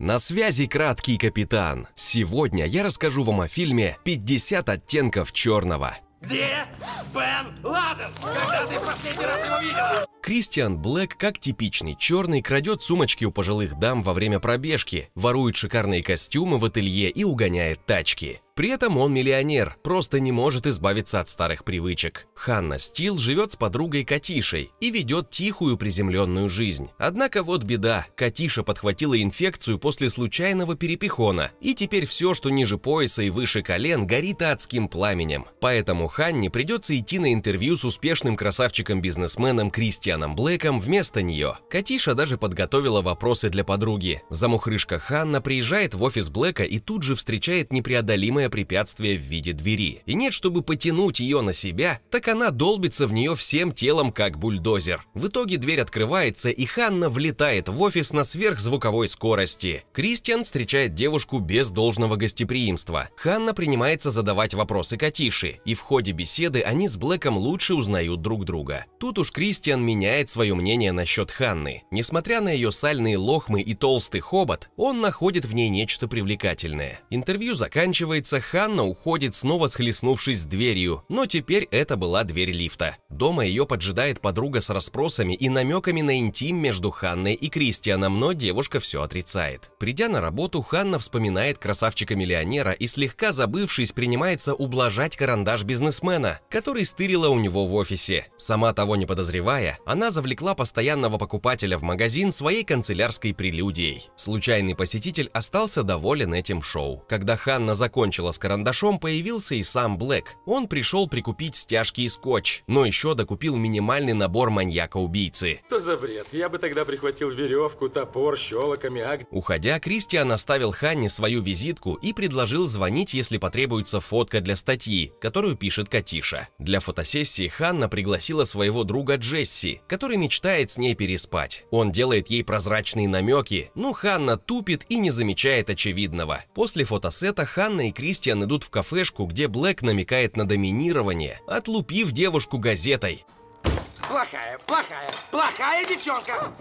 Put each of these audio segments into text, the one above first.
На связи краткий капитан. Сегодня я расскажу вам о фильме «50 оттенков черного». Где Бен Ладен? Когда ты последний раз его видела? Кристиан Блэк, как типичный черный, крадет сумочки у пожилых дам во время пробежки, ворует шикарные костюмы в ателье и угоняет тачки. При этом он миллионер, просто не может избавиться от старых привычек. Ханна Стил живет с подругой Катишей и ведет тихую приземленную жизнь. Однако вот беда, Катиша подхватила инфекцию после случайного перепихона, и теперь все, что ниже пояса и выше колен, горит адским пламенем. Поэтому Ханне придется идти на интервью с успешным красавчиком-бизнесменом Кристианом Блэком вместо нее. Катиша даже подготовила вопросы для подруги. Замухрышка Ханна приезжает в офис Блэка и тут же встречает непреодолимое огромное препятствие в виде двери. И нет, чтобы потянуть ее на себя, так она долбится в нее всем телом, как бульдозер. В итоге дверь открывается, и Ханна влетает в офис на сверхзвуковой скорости. Кристиан встречает девушку без должного гостеприимства. Ханна принимается задавать вопросы Катиши, и в ходе беседы они с Блэком лучше узнают друг друга. Тут уж Кристиан меняет свое мнение насчет Ханны. Несмотря на ее сальные лохмы и толстый хобот, он находит в ней нечто привлекательное. Интервью заканчивается, Кажется, Ханна уходит, снова схлестнувшись с дверью, но теперь это была дверь лифта. Дома ее поджидает подруга с расспросами и намеками на интим между Ханной и Кристианом, но девушка все отрицает. Придя на работу, Ханна вспоминает красавчика-миллионера и слегка забывшись принимается ублажать карандаш бизнесмена, который стырила у него в офисе. Сама того не подозревая, она завлекла постоянного покупателя в магазин своей канцелярской прелюдией. Случайный посетитель остался доволен этим шоу. Когда Ханна закончила дела с карандашом, появился и сам Блэк. Он пришел прикупить стяжки и скотч, но еще докупил минимальный набор маньяка-убийцы. Что за бред? Я бы тогда прихватил веревку, топор, щелоками. аммиак. Уходя, Кристиан оставил Ханне свою визитку и предложил звонить, если потребуется фотка для статьи, которую пишет Катиша. Для фотосессии Ханна пригласила своего друга Джесси, который мечтает с ней переспать. Он делает ей прозрачные намеки, но Ханна тупит и не замечает очевидного. После фотосета Ханна и Кристиан Кристиан идут в кафешку, где Блэк намекает на доминирование, отлупив девушку газетой плохая, плохая, плохая девчонка.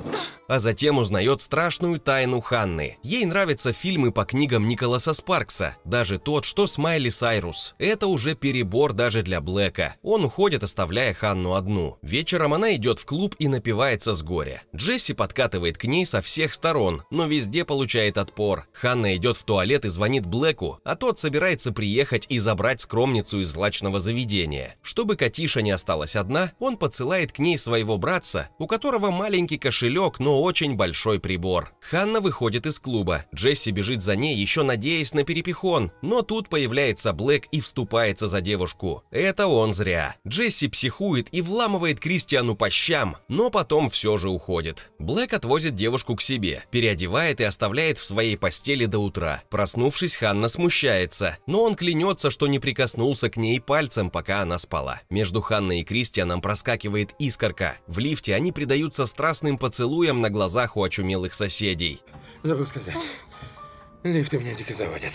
А затем узнает страшную тайну Ханны. Ей нравятся фильмы по книгам Николаса Спаркса, даже тот, что с Майли Сайрус. Это уже перебор даже для Блэка. Он уходит, оставляя Ханну одну. Вечером она идет в клуб и напивается с горя. Джесси подкатывает к ней со всех сторон, но везде получает отпор. Ханна идет в туалет и звонит Блэку, а тот собирается приехать и забрать скромницу из злачного заведения. Чтобы Катиша не осталась одна, он подсылает к ней дней своего братца, у которого маленький кошелек, но очень большой прибор. Ханна выходит из клуба. Джесси бежит за ней, еще надеясь на перепихон, но тут появляется Блэк и вступается за девушку. Это он зря. Джесси психует и вламывает Кристиану по щам, но потом все же уходит. Блэк отвозит девушку к себе, переодевает и оставляет в своей постели до утра. Проснувшись, Ханна смущается, но он клянется, что не прикоснулся к ней пальцем, пока она спала. Между Ханной и Кристианом проскакивает и искорка. В лифте они предаются страстным поцелуям на глазах у очумелых соседей. Забыл сказать. Лифты меня дико заводят.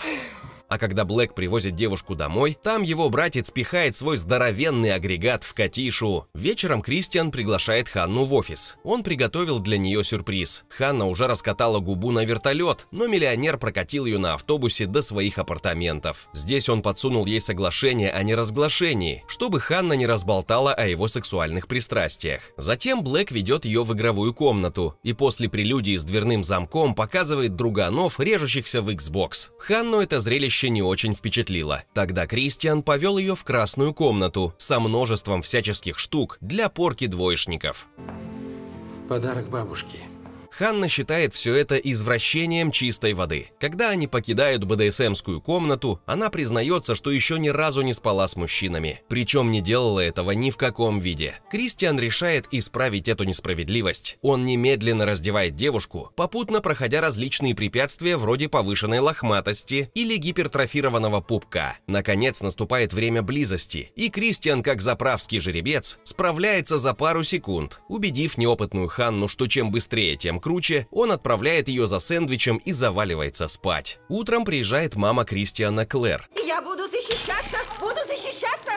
А когда Блэк привозит девушку домой, там его братец пихает свой здоровенный агрегат в Катишу. Вечером Кристиан приглашает Ханну в офис. Он приготовил для нее сюрприз. Ханна уже раскатала губу на вертолет, но миллионер прокатил ее на автобусе до своих апартаментов. Здесь он подсунул ей соглашение о неразглашении, чтобы Ханна не разболтала о его сексуальных пристрастиях. Затем Блэк ведет ее в игровую комнату и после прелюдии с дверным замком показывает друганов, режущихся в Xbox. Ханну это зрелище зрелище не очень впечатлило. Тогда Кристиан повел ее в красную комнату со множеством всяческих штук для порки двоечников. Подарок бабушки – Ханна считает все это извращением чистой воды. Когда они покидают БДСМскую комнату, она признается, что еще ни разу не спала с мужчинами. Причем не делала этого ни в каком виде. Кристиан решает исправить эту несправедливость. Он немедленно раздевает девушку, попутно проходя различные препятствия вроде повышенной лохматости или гипертрофированного пупка. Наконец наступает время близости, и Кристиан, как заправский жеребец, справляется за пару секунд, убедив неопытную Ханну, что чем быстрее, тем круче, он отправляет ее за сэндвичем и заваливается спать. Утром приезжает мама Кристиана Клэр. Я буду защищаться! Буду защищаться!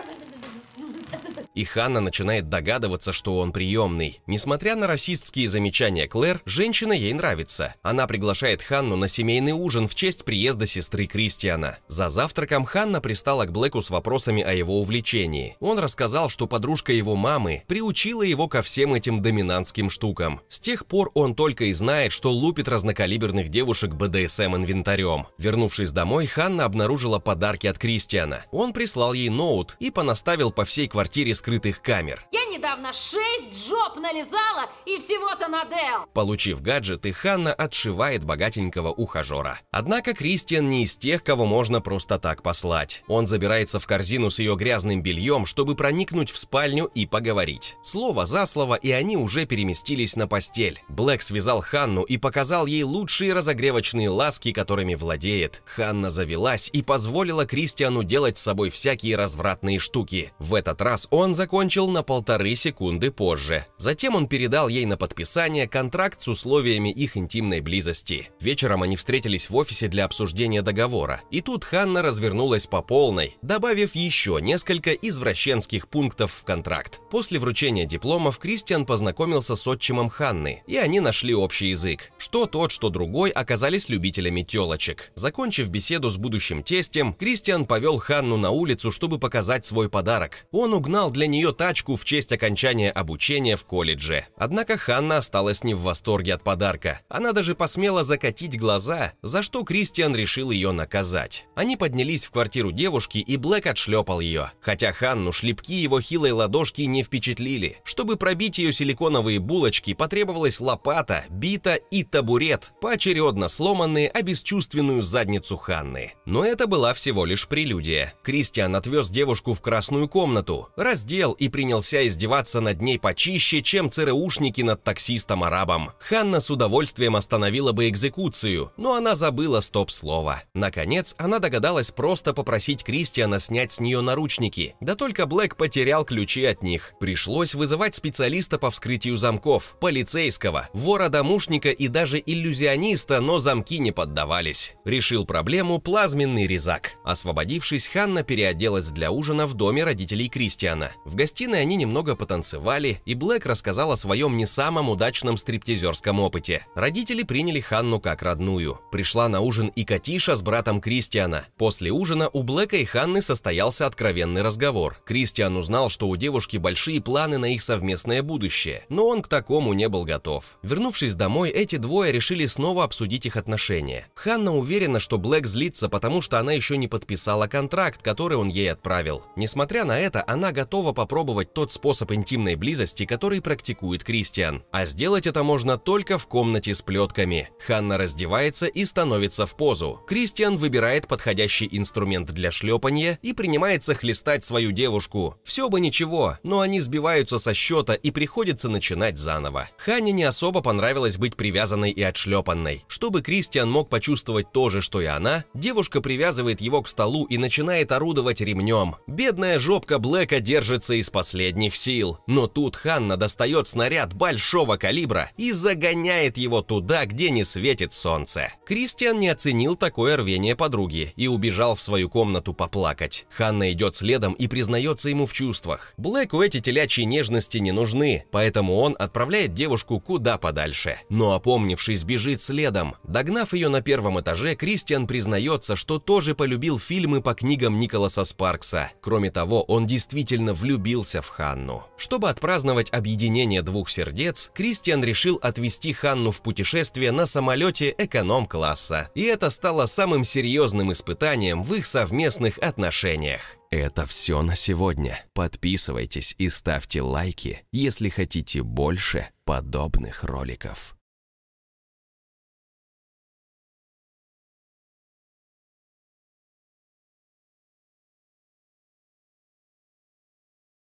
и Ханна начинает догадываться, что он приемный. Несмотря на расистские замечания Клэр, женщина ей нравится. Она приглашает Ханну на семейный ужин в честь приезда сестры Кристиана. За завтраком Ханна пристала к Блэку с вопросами о его увлечении. Он рассказал, что подружка его мамы приучила его ко всем этим доминантским штукам. С тех пор он только и знает, что лупит разнокалиберных девушек БДСМ-инвентарем. Вернувшись домой, Ханна обнаружила подарки от Кристиана. Он прислал ей ноут и понаставил по всей квартире с скрытых камер. Я недавно 6 жоп нализала и всего-то надел. Получив гаджеты, Ханна отшивает богатенького ухажера. Однако Кристиан не из тех, кого можно просто так послать. Он забирается в корзину с ее грязным бельем, чтобы проникнуть в спальню и поговорить. Слово за слово, и они уже переместились на постель. Блэк связал Ханну и показал ей лучшие разогревочные ласки, которыми владеет. Ханна завелась и позволила Кристиану делать с собой всякие развратные штуки. В этот раз он закончил на полторы секунды позже. Затем он передал ей на подписание контракт с условиями их интимной близости. Вечером они встретились в офисе для обсуждения договора. И тут Ханна развернулась по полной, добавив еще несколько извращенских пунктов в контракт. После вручения дипломов Кристиан познакомился с отчимом Ханны, и они нашли общий язык. Что тот, что другой оказались любителями телочек. Закончив беседу с будущим тестем, Кристиан повел Ханну на улицу, чтобы показать свой подарок. Он угнал для для нее тачку в честь окончания обучения в колледже. Однако Ханна осталась не в восторге от подарка. Она даже посмела закатить глаза, за что Кристиан решил ее наказать. Они поднялись в квартиру девушки, и Блэк отшлепал ее. Хотя Ханну шлепки его хилой ладошки не впечатлили. Чтобы пробить ее силиконовые булочки, потребовалась лопата, бита и табурет, поочередно сломанные обесчувственную задницу Ханны. Но это была всего лишь прелюдия. Кристиан отвез девушку в красную комнату, раздел пыхтел и принялся издеваться над ней почище, чем ЦРУшники над таксистом-арабом. Ханна с удовольствием остановила бы экзекуцию, но она забыла стоп-слово. Наконец, она догадалась просто попросить Кристиана снять с нее наручники, да только Блэк потерял ключи от них. Пришлось вызывать специалиста по вскрытию замков, полицейского, вора-домушника и даже иллюзиониста, но замки не поддавались. Решил проблему плазменный резак. Освободившись, Ханна переоделась для ужина в доме родителей Кристиана. В гостиной они немного потанцевали, и Блэк рассказал о своем не самом удачном стриптизерском опыте. Родители приняли Ханну как родную. Пришла на ужин и Катиша с братом Кристиана. После ужина у Блэка и Ханны состоялся откровенный разговор. Кристиан узнал, что у девушки большие планы на их совместное будущее, но он к такому не был готов. Вернувшись домой, эти двое решили снова обсудить их отношения. Ханна уверена, что Блэк злится, потому что она еще не подписала контракт, который он ей отправил. Несмотря на это, она готова попробовать тот способ интимной близости, который практикует Кристиан. А сделать это можно только в комнате с плетками. Ханна раздевается и становится в позу. Кристиан выбирает подходящий инструмент для шлепания и принимается хлестать свою девушку. Все бы ничего, но они сбиваются со счета и приходится начинать заново. Ханне не особо понравилось быть привязанной и отшлепанной. Чтобы Кристиан мог почувствовать то же, что и она, девушка привязывает его к столу и начинает орудовать ремнем. Бедная жопка Блэка держится бьется из последних сил. Но тут Ханна достает снаряд большого калибра и загоняет его туда, где не светит солнце. Кристиан не оценил такое рвение подруги и убежал в свою комнату поплакать. Ханна идет следом и признается ему в чувствах. Блэку эти телячьи нежности не нужны, поэтому он отправляет девушку куда подальше. Но опомнившись, бежит следом. Догнав ее на первом этаже, Кристиан признается, что тоже полюбил фильмы по книгам Николаса Спаркса. Кроме того, он действительно влюблен влюбился в Ханну. Чтобы отпраздновать объединение двух сердец, Кристиан решил отвезти Ханну в путешествие на самолете эконом-класса. И это стало самым серьезным испытанием в их совместных отношениях. Это все на сегодня. Подписывайтесь и ставьте лайки, если хотите больше подобных роликов.